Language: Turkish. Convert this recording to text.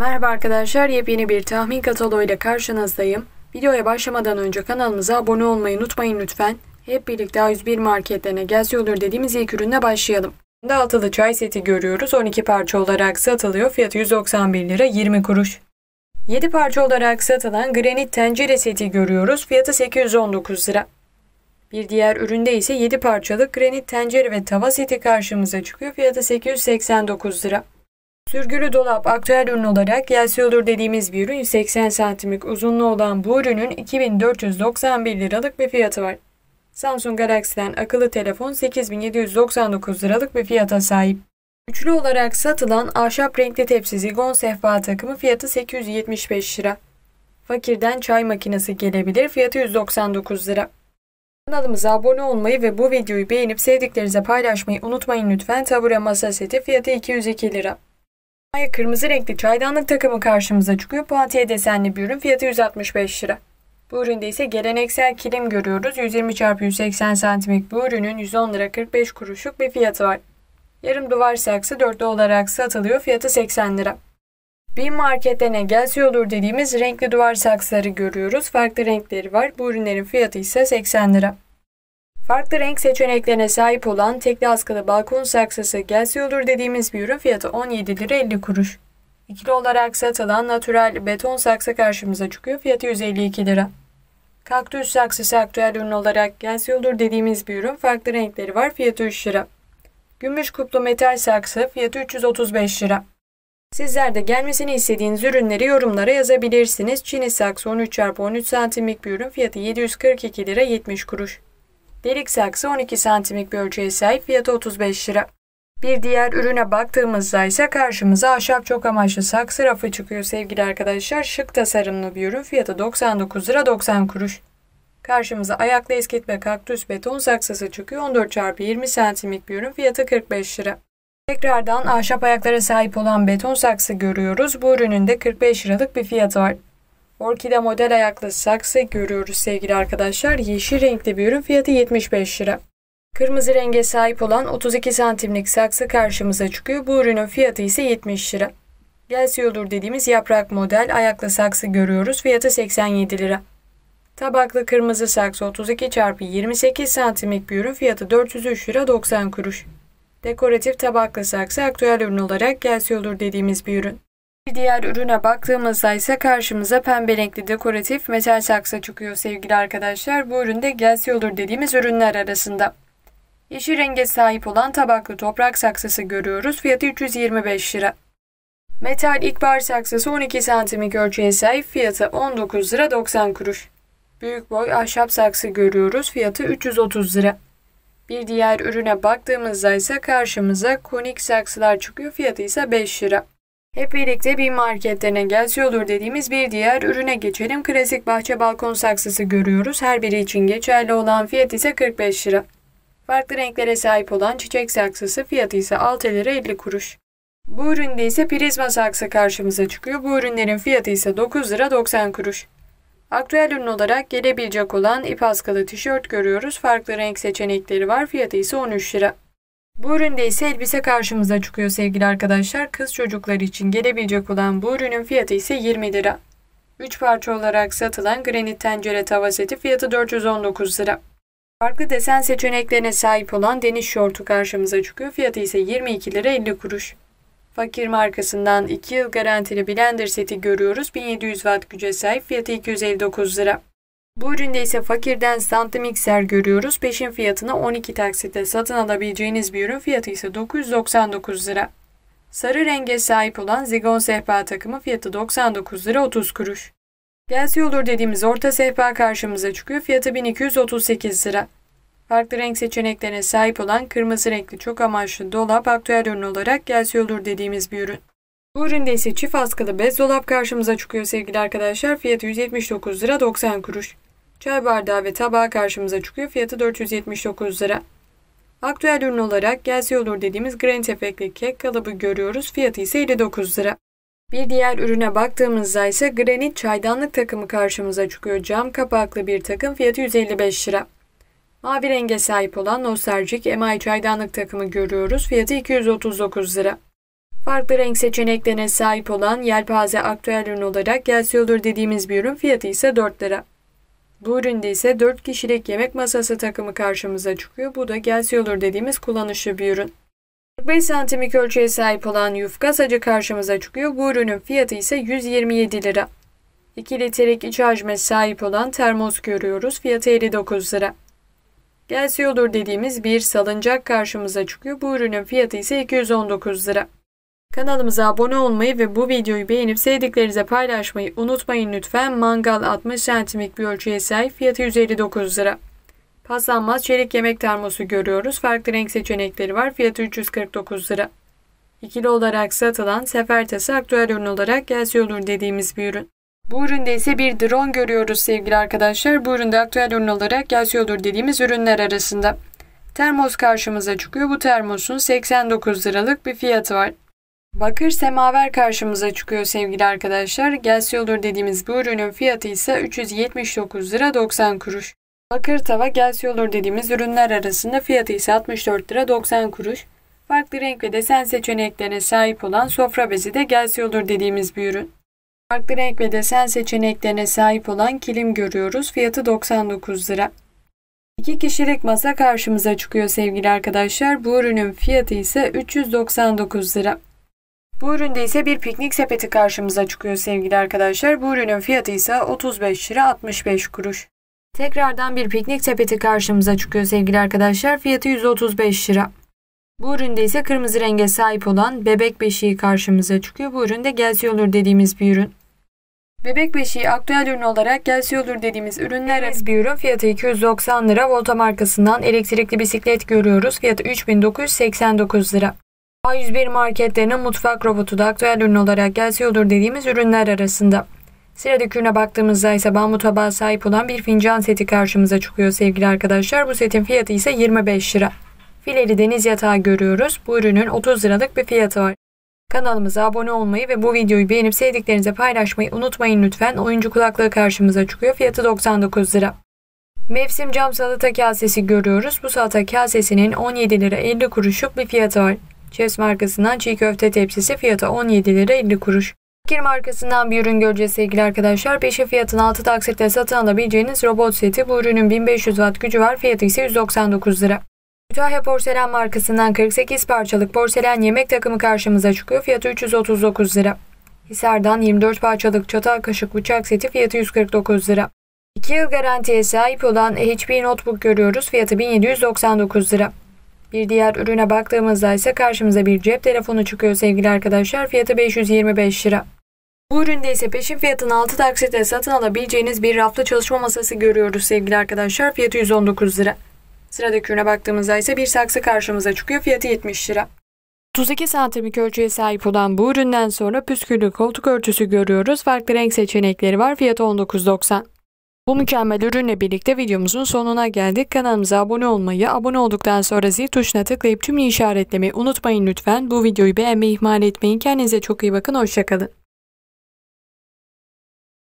Merhaba arkadaşlar, yepyeni bir tahmin kataloğuyla karşınızdayım. Videoya başlamadan önce kanalımıza abone olmayı unutmayın lütfen. Hep birlikte A101 marketlerine gelse olur dediğimiz ilk ürünle başlayalım. Şimdi altılı çay seti görüyoruz. 12 parça olarak satılıyor. Fiyatı 191 lira 20 kuruş. 7 parça olarak satılan granit tencere seti görüyoruz. Fiyatı 819 lira. Bir diğer üründe ise 7 parçalık granit tencere ve tava seti karşımıza çıkıyor. Fiyatı 889 lira. Sürgülü dolap aktüel ürün olarak olur dediğimiz bir ürün 180 santimlik uzunluğu olan bu ürünün 2491 liralık bir fiyatı var. Samsung Galaxy'den akıllı telefon 8799 liralık bir fiyata sahip. Üçlü olarak satılan ahşap renkli tepsi zigon sehpa takımı fiyatı 875 lira. Fakirden çay makinesi gelebilir fiyatı 199 lira. Kanalımıza abone olmayı ve bu videoyu beğenip sevdiklerinize paylaşmayı unutmayın lütfen. Tabure masa seti fiyatı 202 lira. Ay kırmızı renkli çaydanlık takımı karşımıza çıkıyor. Puantiye desenli bir ürün. Fiyatı 165 lira. Bu üründe ise geleneksel kilim görüyoruz. 120 x 180 santimlik bu ürünün 110 lira 45 kuruşluk bir fiyatı var. Yarım duvar saksı dörtlü olarak satılıyor. Fiyatı 80 lira. Bir markette ne gelse olur dediğimiz renkli duvar saksıları görüyoruz. Farklı renkleri var. Bu ürünlerin fiyatı ise 80 lira. Farklı renk seçeneklerine sahip olan tekli askılı balkon saksısı gelse olur dediğimiz bir ürün fiyatı 17 lira 50 kuruş. İkili olarak satılan natürel beton saksı karşımıza çıkıyor. Fiyatı 152 lira. Kaktüs saksısı aktüel ürün olarak gelse olur dediğimiz bir ürün. Farklı renkleri var. Fiyatı 3 lira. Gümüş kuplu metal saksı fiyatı 335 lira. Sizler de gelmesini istediğiniz ürünleri yorumlara yazabilirsiniz. Çini saksı 13x13 santimlik bir ürün fiyatı 742 lira 70 kuruş. Bir saksı 12 santimlik bir ölçüye sahip fiyatı 35 lira. Bir diğer ürüne baktığımızda ise karşımıza ahşap çok amaçlı saksı rafı çıkıyor sevgili arkadaşlar. Şık tasarımlı bir ürün fiyatı 99 lira 90 kuruş. Karşımıza ayaklı eskitme kaktüs beton saksısı çıkıyor 14 çarpı 20 santimlik bir ürün fiyatı 45 lira. Tekrardan ahşap ayaklara sahip olan beton saksı görüyoruz. Bu ürünün de 45 liralık bir fiyatı var. Orkide model ayaklı saksı görüyoruz sevgili arkadaşlar. Yeşil renkli bir ürün fiyatı 75 lira. Kırmızı renge sahip olan 32 santimlik saksı karşımıza çıkıyor. Bu ürünün fiyatı ise 70 lira. Gelse olur dediğimiz yaprak model ayaklı saksı görüyoruz. Fiyatı 87 lira. Tabaklı kırmızı saksı 32 x 28 santimlik bir ürün fiyatı 403 lira 90 kuruş. Dekoratif tabaklı saksı aktüel ürün olarak gelse olur dediğimiz bir ürün. Bir diğer ürüne baktığımızda ise karşımıza pembe renkli dekoratif metal saksa çıkıyor sevgili arkadaşlar. Bu üründe gelsi olur dediğimiz ürünler arasında. Yeşil renge sahip olan tabaklı toprak saksası görüyoruz. Fiyatı 325 lira. Metal ikbar saksısı 12 santimlik ölçüye sahip. Fiyatı 19 lira 90 kuruş. Büyük boy ahşap saksı görüyoruz. Fiyatı 330 lira. Bir diğer ürüne baktığımızda ise karşımıza konik saksılar çıkıyor. Fiyatı ise 5 lira. Hep birlikte bir marketlerine gelse olur dediğimiz bir diğer ürüne geçelim. Klasik bahçe balkon saksısı görüyoruz. Her biri için geçerli olan fiyat ise 45 lira. Farklı renklere sahip olan çiçek saksısı fiyatı ise 6 lira 50 kuruş. Bu üründe ise prizma saksı karşımıza çıkıyor. Bu ürünlerin fiyatı ise 9 lira 90 kuruş. Aktüel ürün olarak gelebilecek olan ip askılı tişört görüyoruz. Farklı renk seçenekleri var. Fiyatı ise 13 lira. Bu üründe ise elbise karşımıza çıkıyor sevgili arkadaşlar. Kız çocukları için gelebilecek olan bu ürünün fiyatı ise 20 lira. 3 parça olarak satılan granit tencere tava seti fiyatı 419 lira. Farklı desen seçeneklerine sahip olan deniz şortu karşımıza çıkıyor. Fiyatı ise 22 lira 50 kuruş. Fakir markasından 2 yıl garantili blender seti görüyoruz. 1700 watt güce sahip fiyatı 259 lira. Bu üründe ise fakirden standlı mikser görüyoruz. Peşin fiyatına 12 taksitle satın alabileceğiniz bir ürün fiyatı ise 999 lira. Sarı renge sahip olan Zigon sehpa takımı fiyatı 99 lira 30 kuruş. Gelsi olur dediğimiz orta sehpa karşımıza çıkıyor. Fiyatı 1238 lira. Farklı renk seçeneklerine sahip olan kırmızı renkli çok amaçlı dolap aktüel ürün olarak gelsi olur dediğimiz bir ürün. Bu üründe ise çift askılı bez dolap karşımıza çıkıyor sevgili arkadaşlar. Fiyatı 179 lira 90 kuruş. Çay bardağı ve tabağı karşımıza çıkıyor. Fiyatı 479 lira. Aktüel ürün olarak gelse olur dediğimiz granit efektli kek kalıbı görüyoruz. Fiyatı ise 59 lira. Bir diğer ürüne baktığımızda ise granit çaydanlık takımı karşımıza çıkıyor. Cam kapaklı bir takım fiyatı 155 lira. Mavi renge sahip olan nostaljik MI çaydanlık takımı görüyoruz. Fiyatı 239 lira. Farklı renk seçeneklerine sahip olan yelpaze aktüel ürün olarak gelse olur dediğimiz bir ürün fiyatı ise 4 lira. Bu üründe ise 4 kişilik yemek masası takımı karşımıza çıkıyor. Bu da gelse olur dediğimiz kullanışlı bir ürün. 45 santimlik ölçüye sahip olan yufka sacı karşımıza çıkıyor. Bu ürünün fiyatı ise 127 lira. 2 litrelik iç hacme sahip olan termos görüyoruz. Fiyatı 59 lira. Gelse olur dediğimiz bir salıncak karşımıza çıkıyor. Bu ürünün fiyatı ise 219 lira. Kanalımıza abone olmayı ve bu videoyu beğenip sevdiklerinize paylaşmayı unutmayın lütfen. Mangal 60 cm'lik bir ölçüye sahip fiyatı 159 lira. Paslanmaz çelik yemek termosu görüyoruz. Farklı renk seçenekleri var. Fiyatı 349 lira. İkili olarak satılan sefer tası aktüel ürün olarak gelse olur dediğimiz bir ürün. Bu üründe ise bir drone görüyoruz sevgili arkadaşlar. Bu üründe aktüel ürün olarak gelse olur dediğimiz ürünler arasında. Termos karşımıza çıkıyor. Bu termosun 89 liralık bir fiyatı var. Bakır semaver karşımıza çıkıyor sevgili arkadaşlar. Gelsi olur dediğimiz bu ürünün fiyatı ise 379 lira 90 kuruş. Bakır tava gelsi olur dediğimiz ürünler arasında fiyatı ise 64 lira 90 kuruş. Farklı renk ve desen seçeneklerine sahip olan sofra bezi de gelsi olur dediğimiz bir ürün. Farklı renk ve desen seçeneklerine sahip olan kilim görüyoruz. Fiyatı 99 lira. 2 kişilik masa karşımıza çıkıyor sevgili arkadaşlar. Bu ürünün fiyatı ise 399 lira. Bu üründe ise bir piknik sepeti karşımıza çıkıyor sevgili arkadaşlar. Bu ürünün fiyatı ise 35 lira 65 kuruş. Tekrardan bir piknik sepeti karşımıza çıkıyor sevgili arkadaşlar. Fiyatı 135 lira. Bu üründe ise kırmızı renge sahip olan bebek beşiği karşımıza çıkıyor. Bu üründe gelsi olur dediğimiz bir ürün. Bebek beşiği aktüel ürün olarak gelsi olur dediğimiz ürünler arası bir ürün fiyatı 290 lira. Volta markasından elektrikli bisiklet görüyoruz. Fiyatı 3989 lira. A101 marketlerinin mutfak robotu da aktüel ürün olarak gelse olur dediğimiz ürünler arasında. Sıradaki ürüne baktığımızda ise bambu tabağı sahip olan bir fincan seti karşımıza çıkıyor sevgili arkadaşlar. Bu setin fiyatı ise 25 lira. Fileli deniz yatağı görüyoruz. Bu ürünün 30 liralık bir fiyatı var. Kanalımıza abone olmayı ve bu videoyu beğenip sevdiklerinize paylaşmayı unutmayın lütfen. Oyuncu kulaklığı karşımıza çıkıyor. Fiyatı 99 lira. Mevsim cam salata kasesi görüyoruz. Bu salata kasesinin 17 lira 50 kuruşluk bir fiyatı var. Çes markasından çiğ köfte tepsisi fiyatı 17 lira 50 kuruş. Kir markasından bir ürün göreceğiz sevgili arkadaşlar. Peşin fiyatın 6 taksitle satın alabileceğiniz robot seti. Bu ürünün 1500 watt gücü var. Fiyatı ise 199 lira. Kütahya Porselen markasından 48 parçalık porselen yemek takımı karşımıza çıkıyor. Fiyatı 339 lira. Hisar'dan 24 parçalık çatal kaşık bıçak seti fiyatı 149 lira. 2 yıl garantiye sahip olan HP Notebook görüyoruz. Fiyatı 1799 lira. Bir diğer ürüne baktığımızda ise karşımıza bir cep telefonu çıkıyor sevgili arkadaşlar. Fiyatı 525 lira. Bu üründe ise peşin fiyatın 6 taksitle satın alabileceğiniz bir raflı çalışma masası görüyoruz sevgili arkadaşlar. Fiyatı 119 lira. Sıradaki ürüne baktığımızda ise bir saksı karşımıza çıkıyor. Fiyatı 70 lira. 32 santimlik ölçüye sahip olan bu üründen sonra püsküllü koltuk örtüsü görüyoruz. Farklı renk seçenekleri var. Fiyatı 19.90. Bu mükemmel ürünle birlikte videomuzun sonuna geldik. Kanalımıza abone olmayı, abone olduktan sonra zil tuşuna tıklayıp tüm işaretlemeyi unutmayın lütfen. Bu videoyu beğenmeyi ihmal etmeyin. Kendinize çok iyi bakın. Hoşçakalın.